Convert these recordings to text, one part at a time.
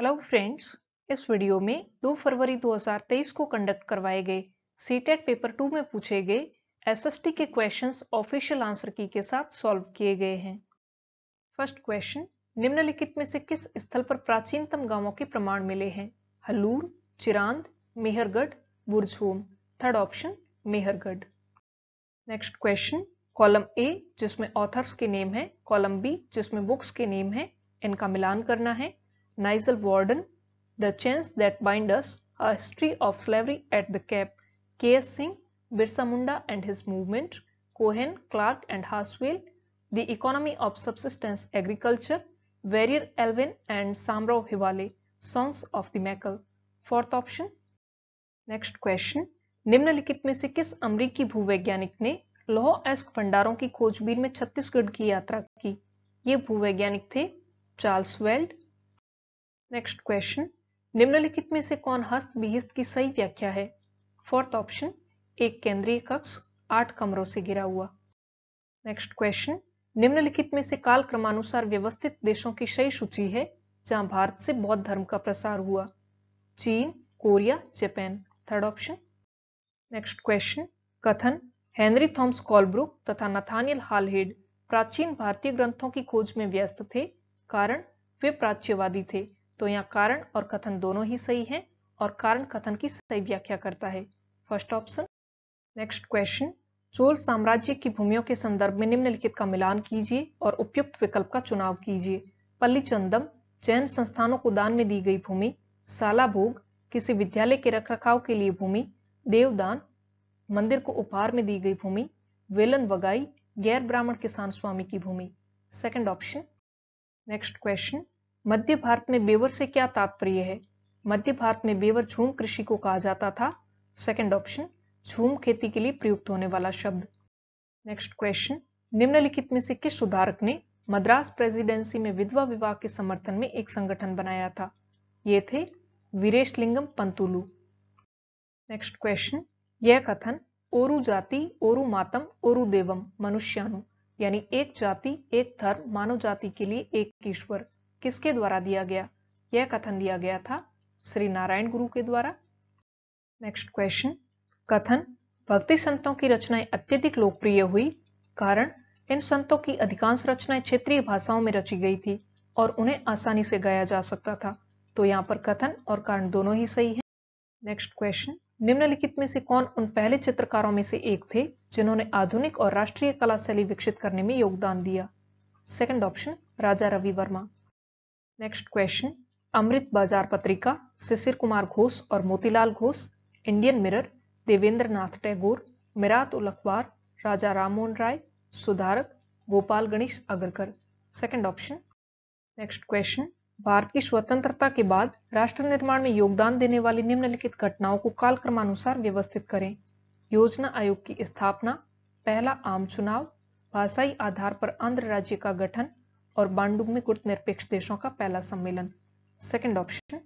Hello friends इस video में 2 फरवरी 2023 को कंडक्ट करवाए गए सीटेट पेपर टू में पूछे गए एसएसटी के क्वेश्चंस ऑफिशियल आंसर की के साथ सॉल्व किए गए हैं फर्स्ट क्वेश्चन निम्नलिखित में से किस स्थल पर प्राचीनतम गांवों के प्रमाण मिले हैं Hallur Chirand Mehrgarh Burzahom third option Mehrgarh next question column A जिसमें ऑथर्स के नेम है कॉलम बी जिसमें बुक्स के नेम है इनका मिलान करना है Nigel Warden, The Chains That Bind Us, A History of Slavery at the Cape, k s Singh, Birsa Munda and His Movement, Cohen, Clark and Haswell, The Economy of Subsistence Agriculture, Warrior elvin and Samrao Hiwale, Songs of the Mekal. Fourth option. next question निम्नलिखित में से किस अमरीकी भूवैज्ञानिक ने लोह ask भंडारों की खोजबीन में छत्तीसगढ़ की यात्रा की ये भूवैज्ञानिक थे चार्ल्स वेल्ड नेक्स्ट क्वेश्चन निम्नलिखित में से कौन हस्त विहिस्त की सही व्याख्या है फोर्थ ऑप्शन एक केंद्रीय कक्ष आठ कमरों से गिरा हुआ नेक्स्ट क्वेश्चन निम्नलिखित में से काल क्रमानुसार व्यवस्थित देशों की सही सूची है जहां भारत से बौद्ध धर्म का प्रसार हुआ चीन Korea Japan third option next question कथन हेनरी थॉम्स कॉलब्रुक तथा नथानियल हालहेड प्राचीन भारतीय ग्रंथों की खोज में व्यस्त थे कारण वे प्राच्यवादी थे तो यहाँ कारण और कथन दोनों ही सही हैं और कारण कथन की सही व्याख्या करता है first option next question Chola साम्राज्य की भूमियों के संदर्भ में निम्नलिखित का मिलान कीजिए और उपयुक्त विकल्प का चुनाव कीजिए पल्ली चंदम जैन संस्थानों को दान में दी गई भूमि साला भोग किसी विद्यालय के रखरखाव के लिए भूमि देवदान मंदिर को उपहार में दी गई भूमि वेलन वगाई गैर ब्राह्मण किसान स्वामी की भूमि सेकेंड ऑप्शन नेक्स्ट क्वेश्चन मध्य भारत में बेवर से क्या तात्पर्य है मध्य भारत में बेवर झूम कृषि को कहा जाता था सेकेंड ऑप्शन झूम खेती के लिए प्रयुक्त होने वाला शब्द नेक्स्ट क्वेश्चन निम्नलिखित में से किस सुधारक ने मद्रास प्रेसिडेंसी में विधवा विवाह के समर्थन में एक संगठन बनाया था ये थे Veeresalingam Pantulu next question यह कथन ओरु जाति ओरु मातम ओरु देवम मनुष्यानु यानी एक जाति एक धर्म मानव जाति के लिए एक ईश्वर किसके द्वारा दिया गया यह कथन दिया गया था श्री नारायण गुरु के द्वारा नेक्स्ट क्वेश्चन कथन भक्ति संतों की रचनाएं अत्यधिक लोकप्रिय हुई कारण इन संतों की अधिकांश रचनाएं क्षेत्रीय भाषाओं में रची गई थी और उन्हें आसानी से गाया जा सकता था तो यहाँ पर कथन और कारण दोनों ही सही है नेक्स्ट क्वेश्चन निम्नलिखित में से कौन उन पहले चित्रकारों में से एक थे जिन्होंने आधुनिक और राष्ट्रीय कला शैली विकसित करने में योगदान दिया second option Raja Ravi Varma next question Amrit Bazar Patrika Sisir Kumar Ghosh और Motilal Ghosh Indian Mirror Debendra Nath Tagore Mirat ul Akhbar Raja Rammohan Roy Sudharak Gopal Ganesh Agarkar second option next question Bharat की स्वतंत्रता के बाद राष्ट्र निर्माण में योगदान देने वाली निम्नलिखित घटनाओं को कालक्रमानुसार व्यवस्थित करें योजना आयोग की स्थापना पहला आम चुनाव भाषाई आधार पर आंध्र राज्य का गठन और बांडुग में गुट निरपेक्ष देशों का पहला सम्मेलन सेकेंड ऑप्शन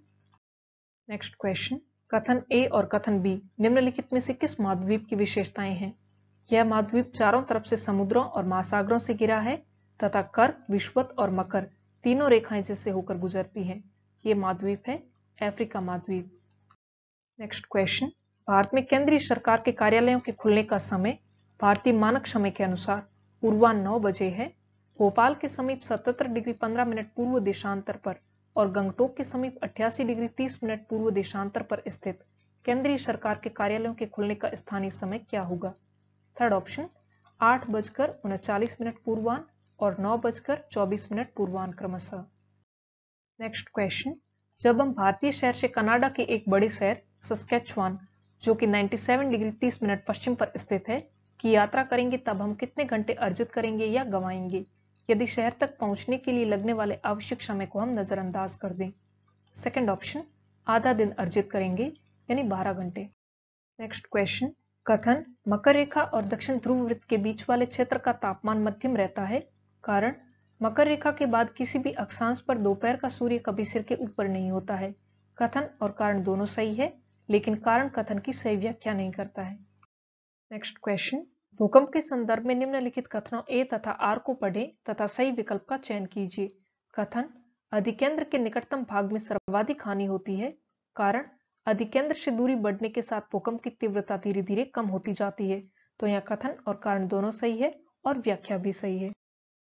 नेक्स्ट क्वेश्चन कथन ए और कथन बी निम्नलिखित में से किस महाद्वीप की विशेषताएं हैं यह महाद्वीप चारों तरफ से समुद्रों और महासागरों से गिरा है तथा कर्क विश्वत और मकर तीनों रेखाएं जिससे होकर गुजरती हैं ये महाद्वीप है अफ्रीका महाद्वीप नेक्स्ट क्वेश्चन भारत में केंद्रीय सरकार के कार्यालयों के खुलने का समय भारतीय मानक समय के अनुसार पूर्वान्न नौ बजे है भोपाल के समीप 77 डिग्री 15 मिनट पूर्व देशांतर पर और गंगटोक के समीप 88 डिग्री 30 मिनट पूर्व देशांतर पर स्थित केंद्रीय सरकार के कार्यालयों के खुलने का स्थानीय समय क्या होगा थर्ड ऑप्शन आठ बजकर उनचालीस मिनट पूर्वान और नौ बजकर चौबीस मिनट पूर्वान क्रमशः नेक्स्ट क्वेश्चन जब हम भारतीय शहर से कनाडा के एक बड़े शहर सस्केचवान जो कि 97 डिग्री 30 मिनट पश्चिम पर स्थित है की यात्रा करेंगे तब हम कितने घंटे अर्जित करेंगे या गंवाएंगे यदि शहर तक पहुंचने के लिए लगने वाले आवश्यक समय को हम नजरअंदाज कर दें सेकेंड ऑप्शन आधा दिन अर्जित करेंगे यानी 12 घंटे नेक्स्ट क्वेश्चन कथन मकर रेखा और दक्षिण ध्रुव वृत्त के बीच वाले क्षेत्र का तापमान मध्यम रहता है कारण मकर रेखा के बाद किसी भी अक्षांश पर दोपहर का सूर्य कभी सिर के ऊपर नहीं होता है कथन और कारण दोनों सही है लेकिन कारण कथन की सही व्याख्या नहीं करता है नेक्स्ट क्वेश्चन भूकंप के संदर्भ में निम्नलिखित कथनों ए तथा आर को पढ़ें तथा सही विकल्प का चयन कीजिए कथन अधिकेंद्र के निकटतम भाग में सर्वाधिक हानि होती है कारण अधिकेंद्र से दूरी बढ़ने के साथ भूकंप की तीव्रता धीरे धीरे कम होती जाती है तो यह कथन और कारण दोनों सही है और व्याख्या भी सही है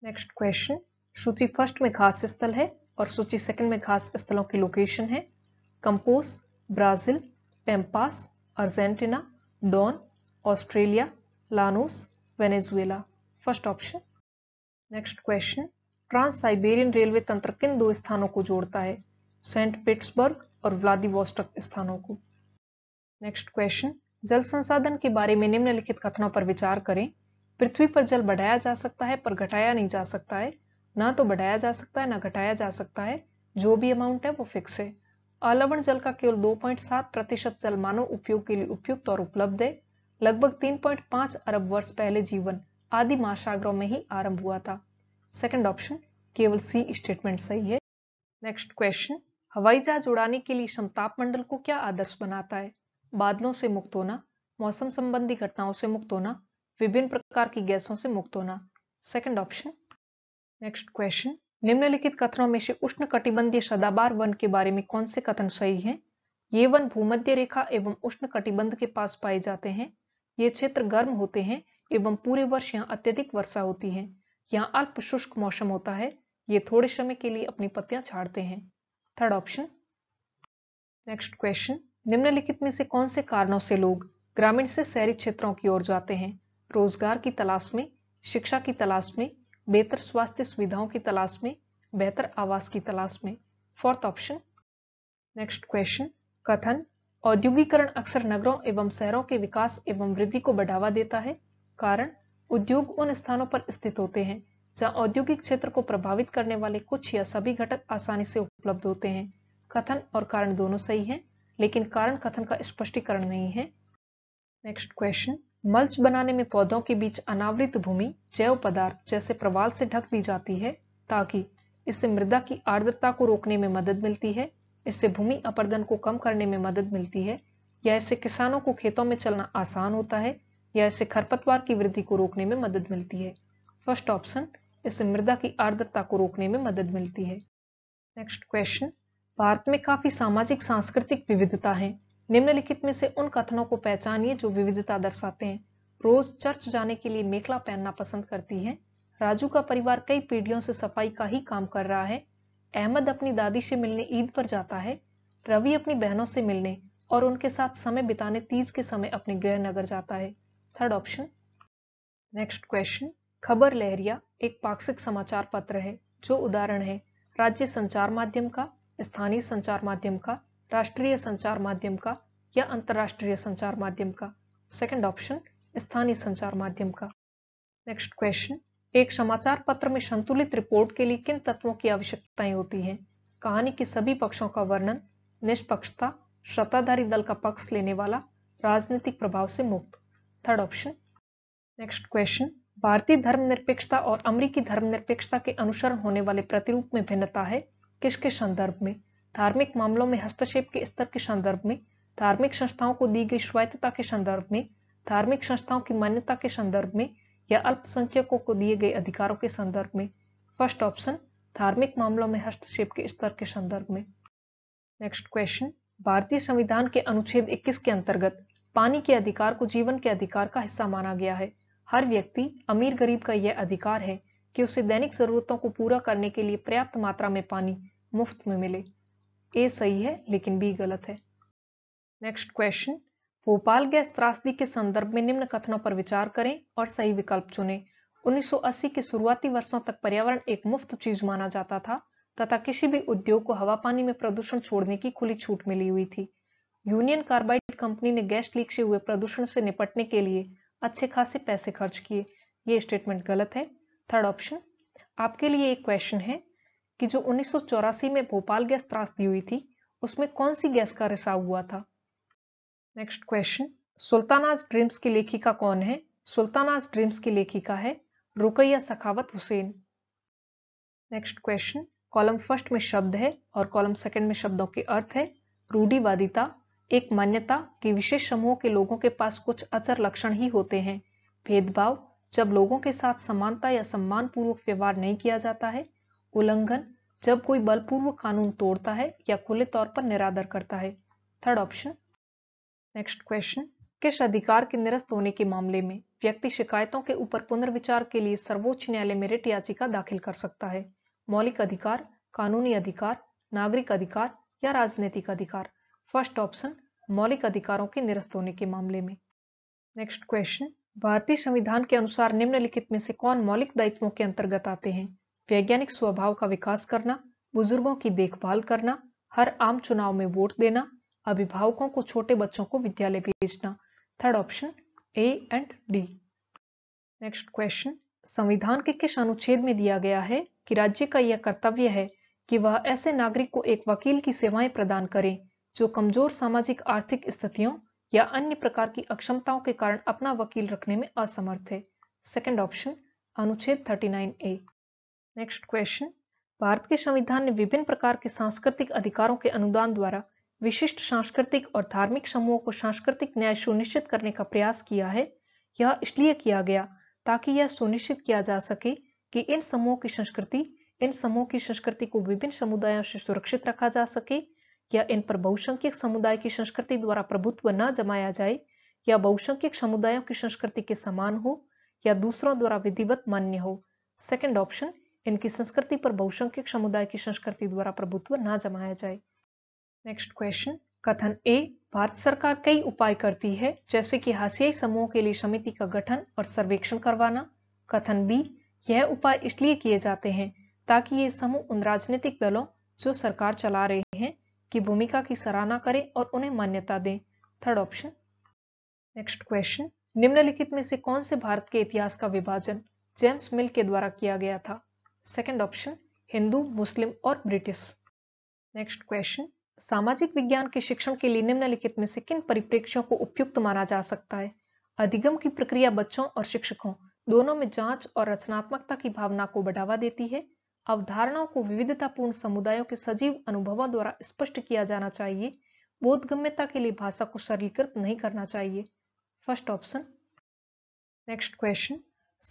नेक्स्ट क्वेश्चन सूची फर्स्ट में घास स्थल है और सूची सेकंड में घास स्थलों की लोकेशन है Campos Brazil pampas Argentina Downs Australia Llanos, Venezuela. First option. Next question. Trans Siberian railway तंत्र किन दो स्थानों को जोड़ता है सेंट पिट्सबर्ग और व्लादिवोस्टक स्थानों को नेक्स्ट क्वेश्चन जल संसाधन के बारे में निम्नलिखित कथनों पर विचार करें पृथ्वी पर जल बढ़ाया जा सकता है पर घटाया नहीं जा सकता है ना तो बढ़ाया जा सकता है ना घटाया जा सकता है जो भी अमाउंट है वो फिक्स है अलवण जल का केवल 2.7 प्रतिशत जल मानव उपयोग के लिए उपयुक्त और उपलब्ध है लगभग 3.5 अरब वर्ष पहले जीवन आदि महासागरों में ही आरंभ हुआ था सेकंड ऑप्शन केवल सी स्टेटमेंट सही है नेक्स्ट क्वेश्चन हवाई जहाज उड़ाने के लिए समताप मंडल को क्या आदर्श बनाता है बादलों से मुक्त होना मौसम संबंधी घटनाओं से मुक्त होना विभिन्न प्रकार की गैसों से मुक्त होना सेकंड ऑप्शन नेक्स्ट क्वेश्चन निम्नलिखित कथनों में से उष्ण कटिबंधीय सदाबार वन के बारे में कौन से कथन सही है ये वन भूमध्य रेखा एवं उष्ण कटिबंध के पास पाए जाते हैं ये क्षेत्र गर्म होते हैं एवं पूरे वर्ष यहाँ अत्यधिक वर्षा होती है यहाँ अल्प शुष्क मौसम होता है ये थोड़े समय के लिए अपनी पत्तियां छाड़ते हैं थर्ड ऑप्शन नेक्स्ट क्वेश्चन निम्नलिखित में से कौन से कारणों से लोग ग्रामीण से शहरी क्षेत्रों की ओर जाते हैं रोजगार की तलाश में शिक्षा की तलाश में बेहतर स्वास्थ्य सुविधाओं की तलाश में बेहतर आवास की तलाश में फोर्थ ऑप्शन नेक्स्ट क्वेश्चन कथन औद्योगिकरण अक्सर नगरों एवं शहरों के विकास एवं वृद्धि को बढ़ावा देता है कारण उद्योग उन स्थानों पर स्थित होते हैं जहां औद्योगिक क्षेत्र को प्रभावित करने वाले कुछ या सभी घटक आसानी से उपलब्ध होते हैं कथन और कारण दोनों सही हैं, लेकिन कारण कथन का स्पष्टीकरण नहीं है नेक्स्ट क्वेश्चन मल्च बनाने में पौधों के बीच अनावृत भूमि जैव पदार्थ जैसे प्रवाल से ढक दी जाती है ताकि इससे मृदा की आर्द्रता को रोकने में मदद मिलती है इससे भूमि अपर्दन को कम करने में मदद मिलती है या इससे किसानों को खेतों में चलना आसान होता है या इससे खरपतवार की वृद्धि को रोकने में मदद मिलती है फर्स्ट ऑप्शन इससे मृदा की आर्द्रता को रोकने में मदद मिलती है नेक्स्ट क्वेश्चन भारत में काफी सामाजिक सांस्कृतिक विविधता है निम्नलिखित में से उन कथनों को पहचानिए जो विविधता दर्शाते हैं रोज चर्च जाने के लिए मेखला पहनना पसंद करती है राजू का परिवार कई पीढ़ियों से सफाई का ही काम कर रहा है अहमद अपनी दादी से मिलने ईद पर जाता है रवि अपनी बहनों से मिलने और उनके साथ समय बिताने तीज के समय अपने गृह नगर जाता है थर्ड ऑप्शन नेक्स्ट क्वेश्चन खबर लहरिया एक पाक्षिक समाचार पत्र है जो उदाहरण है राज्य संचार माध्यम का स्थानीय संचार माध्यम का राष्ट्रीय संचार माध्यम का या अंतरराष्ट्रीय संचार माध्यम का सेकंड ऑप्शन स्थानीय संचार माध्यम का नेक्स्ट क्वेश्चन एक समाचार पत्र में संतुलित रिपोर्ट के लिए किन तत्वों की आवश्यकताएं होती हैं कहानी के सभी पक्षों का वर्णन निष्पक्षता सत्ताधारी दल का पक्ष लेने वाला राजनीतिक प्रभाव से मुक्त थर्ड ऑप्शन नेक्स्ट क्वेश्चन भारतीय धर्मनिरपेक्षता और अमरीकी धर्मनिरपेक्षता के अनुसरण होने वाले प्रतिरूप में भिन्नता है किसके संदर्भ में धार्मिक मामलों में हस्तक्षेप के स्तर के संदर्भ में धार्मिक संस्थाओं को दी गई स्वायत्तता के संदर्भ में धार्मिक संस्थाओं की मान्यता के संदर्भ में या अल्पसंख्यकों को दिए गए अधिकारों के संदर्भ में फर्स्ट ऑप्शन धार्मिक मामलों में हस्तक्षेप के स्तर के संदर्भ में नेक्स्ट क्वेश्चन भारतीय संविधान के अनुच्छेद 21 के अंतर्गत पानी के अधिकार को जीवन के अधिकार का हिस्सा माना गया है हर व्यक्ति अमीर गरीब का यह अधिकार है कि उसे दैनिक जरूरतों को पूरा करने के लिए पर्याप्त मात्रा में पानी मुफ्त में मिले ए सही है लेकिन बी गलत है नेक्स्ट क्वेश्चन भोपाल गैस त्रासदी के संदर्भ में निम्न कथनों पर विचार करें और सही विकल्प चुनें 1980 के शुरुआती वर्षों तक पर्यावरण एक मुफ्त चीज माना जाता था तथा किसी भी उद्योग को हवा पानी में प्रदूषण छोड़ने की खुली छूट मिली हुई थी यूनियन कार्बाइड कंपनी ने गैस लीक से हुए प्रदूषण से निपटने के लिए अच्छे खासे पैसे खर्च किए ये स्टेटमेंट गलत है थर्ड ऑप्शन आपके लिए एक क्वेश्चन है कि जो उन्नीस में भोपाल गैस त्रासदी हुई थी उसमें कौन सी गैस का रिसाव हुआ था नेक्स्ट क्वेश्चन सुल्तानाज ड्रीम्स की लेखिका कौन है सुल्तानाज ड्रीम्स की लेखिका है Rokeya Sakhawat Hossain next question column first में शब्द है और कॉलम सेकंड में शब्दों के अर्थ है रूढ़ीवादिता एक मान्यता कि विशेष समूह के लोगों के पास कुछ अचर लक्षण ही होते हैं भेदभाव जब लोगों के साथ समानता या सम्मान पूर्वक व्यवहार नहीं किया जाता है उल्लंघन जब कोई बलपूर्वक कानून तोड़ता है या खुले तौर पर निरादर करता है थर्ड ऑप्शन नेक्स्ट क्वेश्चन किस अधिकार के निरस्त होने के मामले में व्यक्ति शिकायतों के ऊपर पुनर्विचार के लिए सर्वोच्च न्यायालय में रिट याचिका दाखिल कर सकता है मौलिक अधिकार कानूनी अधिकार नागरिक अधिकार या राजनीतिक अधिकार फर्स्ट ऑप्शन मौलिक अधिकारों के निरस्त होने के मामले में नेक्स्ट क्वेश्चन भारतीय संविधान के अनुसार निम्नलिखित में से कौन मौलिक दायित्वों के अंतर्गत आते हैं वैज्ञानिक स्वभाव का विकास करना बुजुर्गों की देखभाल करना हर आम चुनाव में वोट देना अभिभावकों को छोटे बच्चों को विद्यालय भेजना third option A and D next question संविधान के किस अनुच्छेद में दिया गया है कि राज्य का यह कर्तव्य है कि वह ऐसे नागरिक को एक वकील की सेवाएं प्रदान करें जो कमजोर सामाजिक आर्थिक स्थितियों या अन्य प्रकार की अक्षमताओं के कारण अपना वकील रखने में असमर्थ है सेकेंड ऑप्शन अनुच्छेद thirty A next question Bharat के संविधान ने विभिन्न प्रकार के सांस्कृतिक अधिकारों के अनुदान द्वारा विशिष्ट सांस्कृतिक और धार्मिक समूहों को सांस्कृतिक न्याय सुनिश्चित करने का प्रयास किया है यह इसलिए किया गया ताकि यह सुनिश्चित किया जा सके कि इन समूहों की संस्कृति इन समूहों की संस्कृति को विभिन्न समुदायों से सुरक्षित रखा जा सके या इन पर बहुसंख्यक समुदाय की संस्कृति द्वारा प्रभुत्व न जमाया जाए या बहुसंख्यक समुदायों की संस्कृति के समान हो या दूसरों द्वारा विधिवत मान्य हो सेकेंड ऑप्शन इनकी संस्कृति पर बहुसंख्यक समुदाय की संस्कृति द्वारा प्रभुत्व न जमाया जाए नेक्स्ट क्वेश्चन कथन ए भारत सरकार कई उपाय करती है जैसे कि हाशियाई समूह के लिए समिति का गठन और सर्वेक्षण करवाना कथन बी यह उपाय इसलिए किए जाते हैं ताकि ये समूह उन राजनीतिक दलों जो सरकार चला रहे हैं की भूमिका की सराहना करें और उन्हें मान्यता दें थर्ड ऑप्शन नेक्स्ट क्वेश्चन निम्नलिखित में से कौन से भारत के इतिहास का विभाजन जेम्स मिल के द्वारा किया गया था सेकेंड ऑप्शन हिंदू मुस्लिम और ब्रिटिश नेक्स्ट क्वेश्चन सामाजिक विज्ञान के शिक्षण के लिए निम्नलिखित में से किन परिप्रेक्ष्यों को उपयुक्त माना जा सकता है अधिगम की प्रक्रिया बच्चों और शिक्षकों दोनों में जांच और रचनात्मकता की भावना को बढ़ावा देती है अवधारणाओं को विविधतापूर्ण समुदायों के सजीव अनुभवों द्वारा स्पष्ट किया जाना चाहिए बोधगम्यता के लिए भाषा को सरलीकृत नहीं करना चाहिए फर्स्ट ऑप्शन नेक्स्ट क्वेश्चन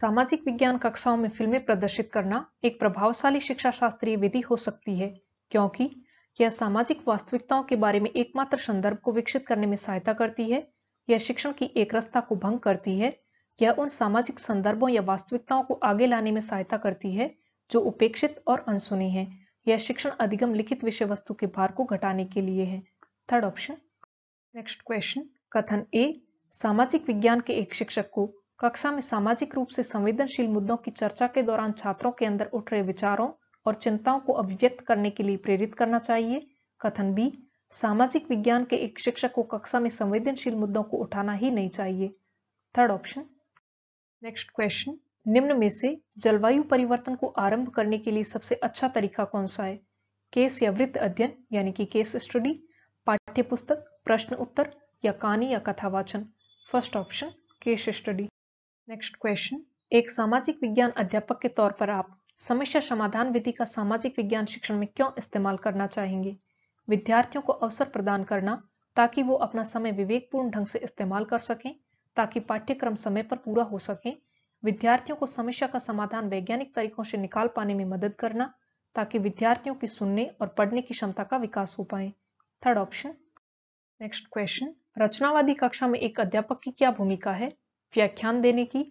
सामाजिक विज्ञान कक्षाओं में फिल्में प्रदर्शित करना एक प्रभावशाली शिक्षा शास्त्रीय विधि हो सकती है क्योंकि यह सामाजिक वास्तविकताओं के बारे में एकमात्र संदर्भ को विकसित करने में सहायता करती है यह शिक्षण की एक रस्ता को भंग करती है यह उन सामाजिक संदर्भों या वास्तविकताओं को आगे लाने में सहायता करती है जो उपेक्षित और अनसुनी है यह शिक्षण अधिगम लिखित विषय वस्तु के भार को घटाने के लिए है थर्ड ऑप्शन नेक्स्ट क्वेश्चन कथन ए सामाजिक विज्ञान के एक शिक्षक को कक्षा में सामाजिक रूप से संवेदनशील मुद्दों की चर्चा के दौरान छात्रों के अंदर उठ रहे विचारों और चिंताओं को अभिव्यक्त करने के लिए प्रेरित करना चाहिए कथन बी सामाजिक विज्ञान के एक शिक्षक को कक्षा में संवेदनशील मुद्दों को उठाना ही नहीं चाहिए थर्ड ऑप्शन नेक्स्ट क्वेश्चन निम्न में से जलवायु परिवर्तन को आरंभ करने के लिए सबसे अच्छा तरीका कौन सा है केस या वृत्त अध्ययन यानी कि केस स्टडी पाठ्य पुस्तक प्रश्न उत्तर या कहानी या कथावाचन first option case study next question एक सामाजिक विज्ञान अध्यापक के तौर पर आप समस्या समाधान विधि का सामाजिक विज्ञान शिक्षण में क्यों इस्तेमाल करना चाहेंगे विद्यार्थियों को अवसर प्रदान करना ताकि वो अपना समय विवेकपूर्ण ढंग से इस्तेमाल कर सकें ताकि पाठ्यक्रम समय पर पूरा हो सके विद्यार्थियों को समस्या का समाधान वैज्ञानिक तरीकों से निकाल पाने में मदद करना ताकि विद्यार्थियों की सुनने और पढ़ने की क्षमता का विकास हो पाए थर्ड ऑप्शन नेक्स्ट क्वेश्चन रचनावादी कक्षा में एक अध्यापक की क्या भूमिका है व्याख्यान देने की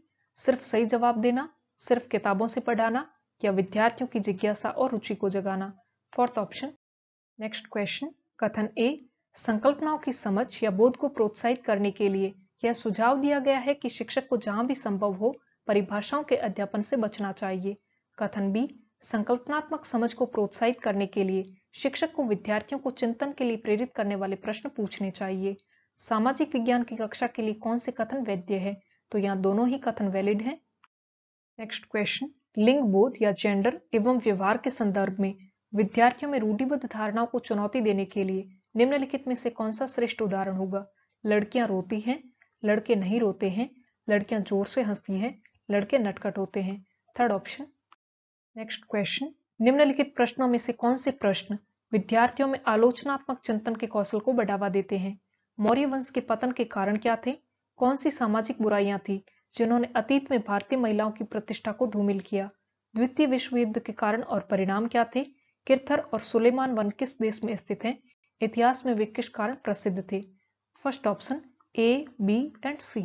सिर्फ सही जवाब देना सिर्फ किताबों से पढ़ाना या विद्यार्थियों की जिज्ञासा और रुचि को जगाना फोर्थ ऑप्शन नेक्स्ट क्वेश्चन कथन ए संकल्पनाओं की समझ या बोध को प्रोत्साहित करने के लिए यह सुझाव दिया गया है कि शिक्षक को जहां भी संभव हो परिभाषाओं के अध्यापन से बचना चाहिए कथन बी संकल्पनात्मक समझ को प्रोत्साहित करने के लिए शिक्षक को विद्यार्थियों को चिंतन के लिए प्रेरित करने वाले प्रश्न पूछने चाहिए सामाजिक विज्ञान की कक्षा के लिए कौन से कथन वैध है तो यहाँ दोनों ही कथन वैलिड है नेक्स्ट क्वेश्चन लिंग बोध या जेंडर एवं व्यवहार के संदर्भ में विद्यार्थियों में रूढ़िबद्ध धारणाओं को चुनौती देने के लिए निम्नलिखित में से कौन सा श्रेष्ठ उदाहरण होगा लड़कियां रोती हैं लड़के नहीं रोते हैं लड़कियां जोर से हंसती हैं लड़के नटखट होते हैं थर्ड ऑप्शन नेक्स्ट क्वेश्चन निम्नलिखित प्रश्नों में से कौन से प्रश्न विद्यार्थियों में आलोचनात्मक चिंतन के कौशल को बढ़ावा देते हैं मौर्य वंश के पतन के कारण क्या थे कौन सी सामाजिक बुराइयां थी जिन्होंने अतीत में भारतीय महिलाओं की प्रतिष्ठा को धूमिल किया द्वितीय विश्व युद्ध के कारण और परिणाम क्या थे किरथर और सुलेमान वन किस देश में स्थित हैं इतिहास में वे किस कारण प्रसिद्ध थे first option A B and C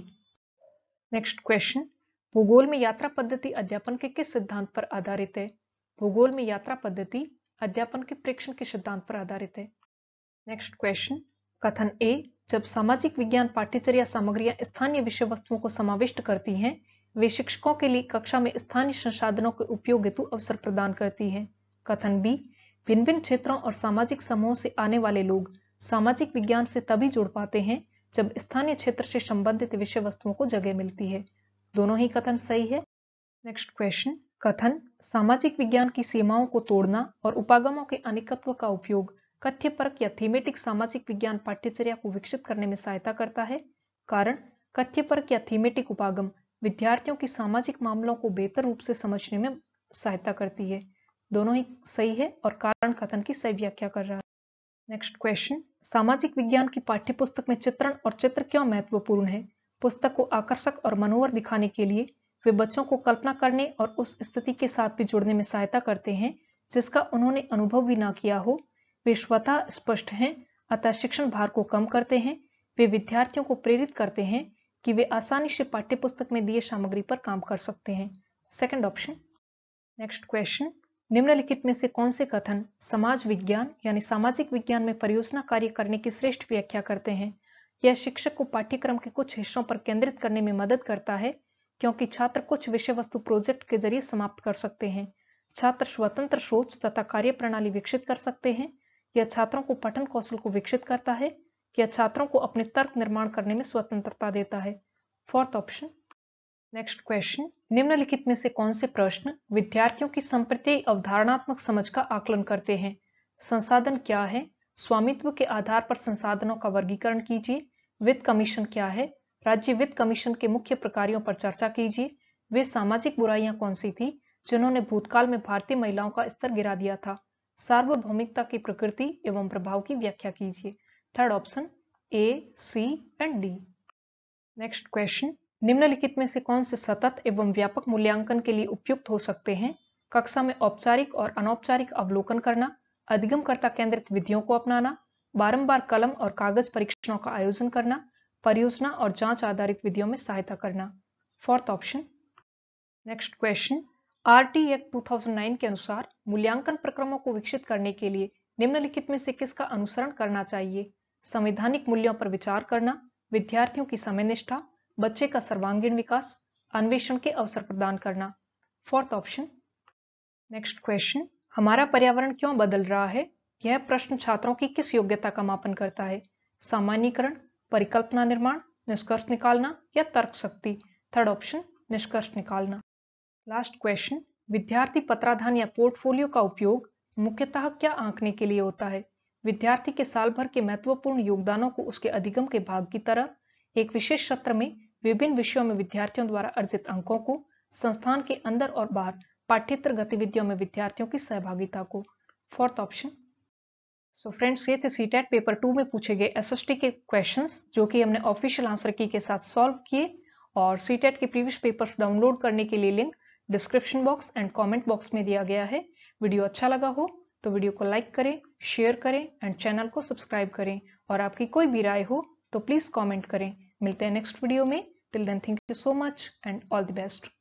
next question भूगोल में यात्रा पद्धति अध्यापन के किस सिद्धांत पर आधारित है भूगोल में यात्रा पद्धति अध्यापन के प्रेक्षण के सिद्धांत पर आधारित है नेक्स्ट क्वेश्चन कथन ए जब सामाजिक विज्ञान पाठ्यचर्या सामग्रियां स्थानीय विषय वस्तुओं को समाविष्ट करती हैं वे शिक्षकों के लिए कक्षा में स्थानीय संसाधनों के उपयोग हेतु अवसर प्रदान करती हैं। कथन बी भिन्न भिन्न क्षेत्रों और सामाजिक समूहों से आने वाले लोग सामाजिक विज्ञान से तभी जुड़ पाते हैं जब स्थानीय क्षेत्र से संबंधित विषय वस्तुओं को जगह मिलती है दोनों ही कथन सही है नेक्स्ट क्वेश्चन कथन सामाजिक विज्ञान की सीमाओं को तोड़ना और उपागमों के अनिकत्व का उपयोग कथ्य परक या थीमेटिक सामाजिक विज्ञान पाठ्यचर्या को विकसित करने में सहायता करता है कारण कथ्य परक या थीमेटिक उपागम विद्यार्थियों की सामाजिक मामलों को बेहतर रूप से समझने में सहायता करती है दोनों ही सही है और कारण कथन की सही व्याख्या कर रहा है नेक्स्ट क्वेश्चन सामाजिक विज्ञान की पाठ्य पुस्तक में चित्रण और चित्र क्यों महत्वपूर्ण है पुस्तक को आकर्षक और मनोहर दिखाने के लिए वे बच्चों को कल्पना करने और उस स्थिति के साथ भी जुड़ने में सहायता करते हैं जिसका उन्होंने अनुभव भी ना किया हो स्वतः स्पष्ट हैं अतः शिक्षण भार को कम करते हैं वे विद्यार्थियों को प्रेरित करते हैं कि वे आसानी से पाठ्य पुस्तक में दिए सामग्री पर काम कर सकते हैं सेकेंड ऑप्शन नेक्स्ट क्वेश्चन निम्नलिखित में से कौन से कथन समाज विज्ञान यानी सामाजिक विज्ञान में परियोजना कार्य करने की श्रेष्ठ व्याख्या करते हैं यह शिक्षक को पाठ्यक्रम के कुछ हिस्सों पर केंद्रित करने में मदद करता है क्योंकि छात्र कुछ विषय वस्तु प्रोजेक्ट के जरिए समाप्त कर सकते हैं छात्र स्वतंत्र सोच तथा कार्य प्रणाली विकसित कर सकते हैं यह छात्रों को पठन कौशल को विकसित करता है यह छात्रों को अपने तर्क निर्माण करने में स्वतंत्रता देता है फोर्थ ऑप्शन नेक्स्ट क्वेश्चन निम्नलिखित में से कौन से प्रश्न विद्यार्थियों की संप्रति अवधारणात्मक समझ का आकलन करते हैं संसाधन क्या है स्वामित्व के आधार पर संसाधनों का वर्गीकरण कीजिए वित्त कमीशन क्या है राज्य वित्त कमीशन के मुख्य प्रकारियों पर चर्चा कीजिए वे सामाजिक बुराइयां कौन सी थी जिन्होंने भूतकाल में भारतीय महिलाओं का स्तर गिरा दिया था सार्वभौमिकता की प्रकृति एवं प्रभाव की व्याख्या कीजिए third option A C and D next question निम्नलिखित में से कौन से सतत एवं व्यापक मूल्यांकन के लिए उपयुक्त हो सकते हैं कक्षा में औपचारिक और अनौपचारिक अवलोकन करना अधिगमकर्ता केंद्रित विधियों को अपनाना बारंबार कलम और कागज परीक्षणों का आयोजन करना परियोजना और जांच आधारित विधियों में सहायता करना fourth option next question RT act 2009 के अनुसार मूल्यांकन प्रक्रमों को विकसित करने के लिए निम्नलिखित में से किसका अनुसरण करना चाहिए संवैधानिक मूल्यों पर विचार करना विद्यार्थियों की समय निष्ठा बच्चे का सर्वांगीण विकास अन्वेषण के अवसर प्रदान करना फोर्थ ऑप्शन नेक्स्ट क्वेश्चन हमारा पर्यावरण क्यों बदल रहा है यह प्रश्न छात्रों की किस योग्यता का मापन करता है सामान्यकरण परिकल्पना निर्माण निष्कर्ष निकालना या तर्क शक्ति थर्ड ऑप्शन निष्कर्ष निकालना लास्ट क्वेश्चन विद्यार्थी पत्राधान या पोर्टफोलियो का उपयोग मुख्यतः क्या आंकने के लिए होता है विद्यार्थी के साल भर के महत्वपूर्ण योगदानों को उसके अधिगम के भाग की तरह एक विशेष सत्र में विभिन्न विषयों में विद्यार्थियों द्वारा अर्जित अंकों को संस्थान के अंदर और बाहर पाठ्यतर गतिविधियों में विद्यार्थियों की सहभागिता को फोर्थ ऑप्शन सो फ्रेंड्स ये थे सी टेट पेपर टू में पूछे गए एस के क्वेश्चंस जो कि हमने ऑफिशियल आंसर की के साथ सॉल्व किए और सी टेट के प्रीवियस पेपर्स डाउनलोड करने के लिए link description box and comment box में दिया गया है वीडियो अच्छा लगा हो तो वीडियो को लाइक करें शेयर करें एंड चैनल को सब्सक्राइब करें और आपकी कोई भी राय हो तो प्लीज़ कॉमेंट करें मिलते हैं नेक्स्ट वीडियो में till then thank you so much and all the best